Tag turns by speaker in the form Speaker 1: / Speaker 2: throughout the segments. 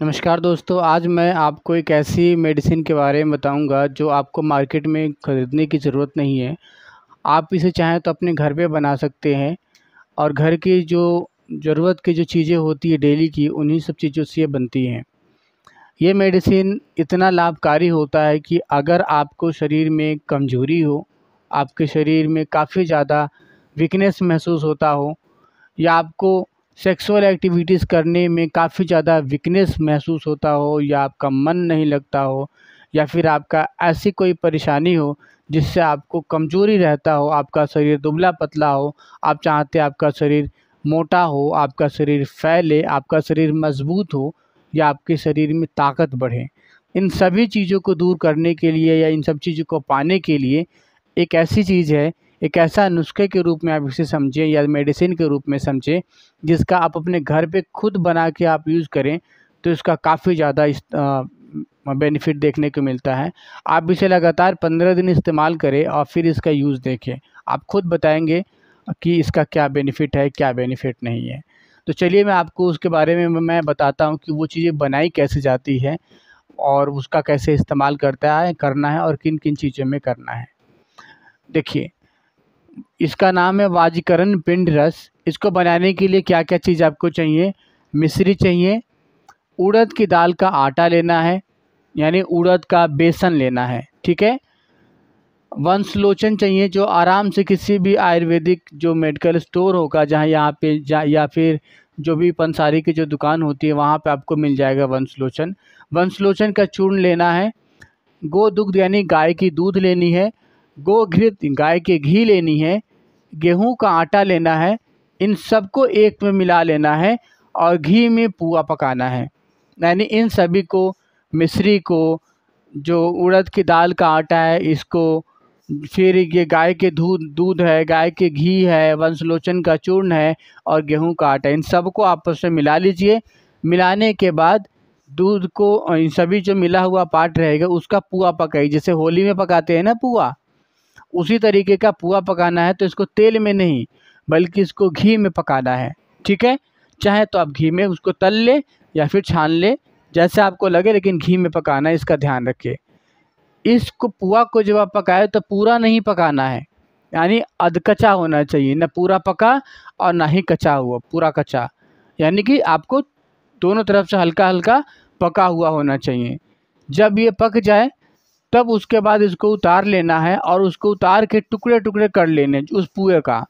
Speaker 1: नमस्कार दोस्तों आज मैं आपको एक ऐसी मेडिसिन के बारे में बताऊंगा जो आपको मार्केट में ख़रीदने की ज़रूरत नहीं है आप इसे चाहें तो अपने घर पे बना सकते हैं और घर की जो ज़रूरत की जो चीज़ें होती है डेली की उन्हीं सब चीज़ों से ये बनती हैं ये मेडिसिन इतना लाभकारी होता है कि अगर आपको शरीर में कमजोरी हो आपके शरीर में काफ़ी ज़्यादा वीकनेस महसूस होता हो या आपको सेक्सुअल एक्टिविटीज़ करने में काफ़ी ज़्यादा वीकनेस महसूस होता हो या आपका मन नहीं लगता हो या फिर आपका ऐसी कोई परेशानी हो जिससे आपको कमज़ोरी रहता हो आपका शरीर दुबला पतला हो आप चाहते आपका शरीर मोटा हो आपका शरीर फैले आपका शरीर मजबूत हो या आपके शरीर में ताकत बढ़े इन सभी चीज़ों को दूर करने के लिए या इन सब चीज़ों को पाने के लिए एक ऐसी चीज़ है एक ऐसा नुस्खे के रूप में आप इसे समझें या मेडिसिन के रूप में समझें जिसका आप अपने घर पे खुद बना के आप यूज़ करें तो इसका काफ़ी ज़्यादा इस, बेनिफिट देखने को मिलता है आप इसे लगातार पंद्रह दिन इस्तेमाल करें और फिर इसका यूज़ देखें आप खुद बताएंगे कि इसका क्या बेनिफिट है क्या बेनिफिट नहीं है तो चलिए मैं आपको उसके बारे में मैं बताता हूँ कि वो चीज़ें बनाई कैसे जाती है और उसका कैसे इस्तेमाल करता है करना है और किन किन चीज़ों में करना है देखिए इसका नाम है वाजीकरण पिंड रस इसको बनाने के लिए क्या क्या चीज़ आपको चाहिए मिश्री चाहिए उड़द की दाल का आटा लेना है यानी उड़द का बेसन लेना है ठीक है वंशलोचन चाहिए जो आराम से किसी भी आयुर्वेदिक जो मेडिकल स्टोर होगा जहाँ यहाँ पे जा या फिर जो भी पंसारी की जो दुकान होती है वहाँ पे आपको मिल जाएगा वंशलोचन वंशलोचन का चूर्ण लेना है गो दुग्ध यानी गाय की दूध लेनी है गोघृत गाय के घी लेनी है गेहूं का आटा लेना है इन सबको एक में मिला लेना है और घी में पुआ पकाना है यानी इन सभी को मिश्री को जो उड़द की दाल का आटा है इसको फिर ये गाय के दूध दूध है गाय के घी है वंशलोचन का चूर्ण है और गेहूं का आटा इन सबको आपस में मिला लीजिए मिलाने के बाद दूध को इन सभी जो मिला हुआ पार्ट रहेगा उसका पुआ पकाइए जैसे होली में पकाते हैं ना पुआ उसी तरीके का पुआ पकाना है तो इसको तेल में नहीं बल्कि इसको घी में पकाना है ठीक है चाहे तो आप घी में उसको तल ले या फिर छान ले जैसे आपको लगे लेकिन घी में पकाना है इसका ध्यान रखिए इसको पुआ को जब आप पकाए तो पूरा नहीं पकाना है यानी अधकचा होना चाहिए ना पूरा पका और ना ही कचा हुआ पूरा कचा यानी कि आपको दोनों तरफ से हल्का हल्का पका हुआ होना चाहिए जब ये पक जाए तब उसके बाद इसको उतार लेना है और उसको उतार के टुकड़े टुकड़े कर लेने उस पुए का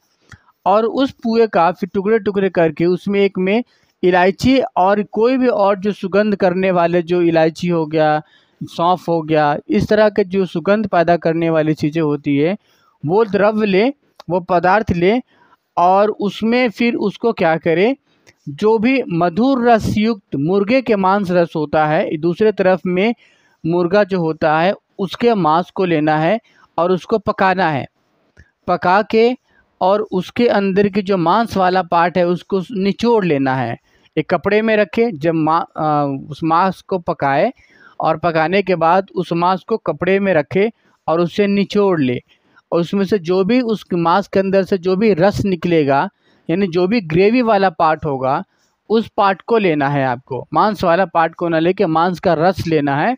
Speaker 1: और उस पुए का फिर टुकड़े टुकड़े करके उसमें एक में इलायची और कोई भी और जो सुगंध करने वाले जो इलायची हो गया सौंफ हो गया इस तरह के जो सुगंध पैदा करने वाली चीज़ें होती है वो द्रव्य ले वो पदार्थ ले और उसमें फिर उसको क्या करें जो भी मधुर रस युक्त मुर्गे के मांस रस होता है दूसरे तरफ में मुर्गा जो होता है उसके मांस को लेना है और उसको पकाना है पका के और उसके अंदर की जो मांस वाला पार्ट है उसको निचोड़ लेना है एक कपड़े में रखे जब मा आ, उस मांस को पकाए और पकाने के बाद उस मांस को कपड़े में रखे और उसे निचोड़ ले और उसमें से जो भी उस मांस के अंदर से जो भी रस निकलेगा यानी जो भी ग्रेवी वाला पार्ट होगा उस पार्ट को लेना है आपको मांस वाला पार्ट को ना लेके मांस का रस लेना है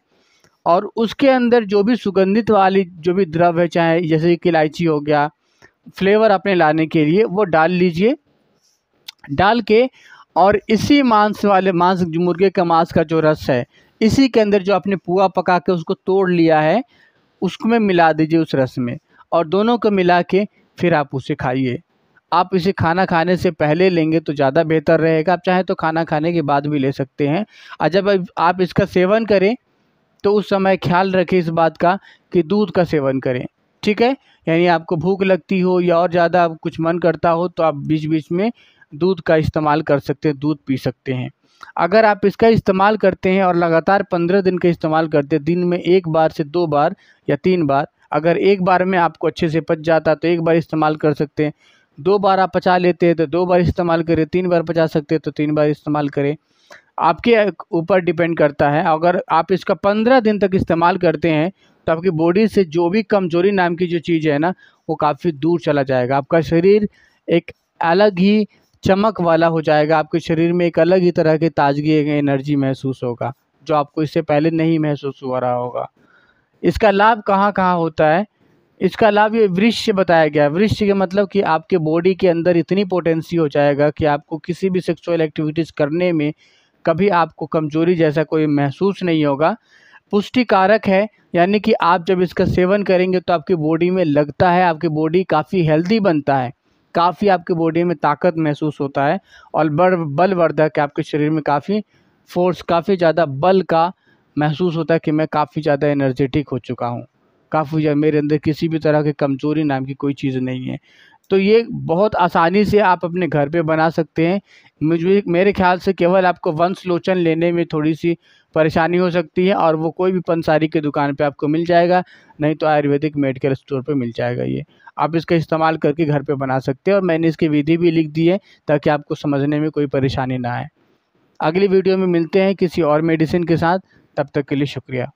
Speaker 1: और उसके अंदर जो भी सुगंधित वाली जो भी द्रव है चाहे जैसे कि इलायची हो गया फ्लेवर अपने लाने के लिए वो डाल लीजिए डाल के और इसी मांस वाले मांस मुर्गे के मांस का जो रस है इसी के अंदर जो आपने पुआ पका के उसको तोड़ लिया है उसको में मिला दीजिए उस रस में और दोनों को मिला के फिर आप उसे खाइए आप इसे खाना खाने से पहले लेंगे तो ज़्यादा बेहतर रहेगा आप चाहें तो खाना खाने के बाद भी ले सकते हैं और जब आप इसका सेवन करें तो उस समय ख्याल रखें इस बात का कि दूध का सेवन करें ठीक है यानी आपको भूख लगती हो या और ज़्यादा कुछ मन करता हो तो आप बीच बीच में दूध का इस्तेमाल कर सकते हैं दूध पी सकते हैं अगर आप इसका इस्तेमाल करते हैं और लगातार पंद्रह दिन का इस्तेमाल करते हैं दिन में एक बार से दो बार या तीन बार अगर एक बार में आपको अच्छे से पच जाता तो एक बार इस्तेमाल कर सकते हैं दो बार आप पचा लेते हैं तो दो बार इस्तेमाल करें तीन बार पचा सकते हैं तो तीन बार इस्तेमाल करें आपके ऊपर डिपेंड करता है अगर आप इसका पंद्रह दिन तक इस्तेमाल करते हैं तो आपकी बॉडी से जो भी कमजोरी नाम की जो चीज़ है ना वो काफ़ी दूर चला जाएगा आपका शरीर एक अलग ही चमक वाला हो जाएगा आपके शरीर में एक अलग ही तरह की ताजगी एनर्जी महसूस होगा जो आपको इससे पहले नहीं महसूस हो रहा होगा इसका लाभ कहाँ कहाँ होता है इसका लाभ ये वृक्ष बताया गया वृक्ष के मतलब कि आपके बॉडी के अंदर इतनी पोटेंसी हो जाएगा कि आपको किसी भी सेक्सुअल एक्टिविटीज़ करने में कभी आपको कमजोरी जैसा कोई महसूस नहीं होगा पुष्टिकारक है यानी कि आप जब इसका सेवन करेंगे तो आपकी बॉडी में लगता है आपकी बॉडी काफ़ी हेल्दी बनता है काफ़ी आपकी बॉडी में ताकत महसूस होता है और बल बलवर्धक आपके शरीर में काफ़ी फोर्स काफ़ी ज़्यादा बल का महसूस होता है कि मैं काफ़ी ज़्यादा एनर्जेटिक हो चुका हूँ काफ़ी मेरे अंदर किसी भी तरह की कमज़ोरी नाम की कोई चीज़ नहीं है तो ये बहुत आसानी से आप अपने घर पे बना सकते हैं मुझे मेरे ख्याल से केवल आपको वंश लोचन लेने में थोड़ी सी परेशानी हो सकती है और वो कोई भी पंसारी की दुकान पे आपको मिल जाएगा नहीं तो आयुर्वेदिक मेडिकल स्टोर पे मिल जाएगा ये आप इसका इस्तेमाल करके घर पे बना सकते हैं और मैंने इसकी विधि भी लिख दी है ताकि आपको समझने में कोई परेशानी ना आए अगली वीडियो में मिलते हैं किसी और मेडिसिन के साथ तब तक के लिए शुक्रिया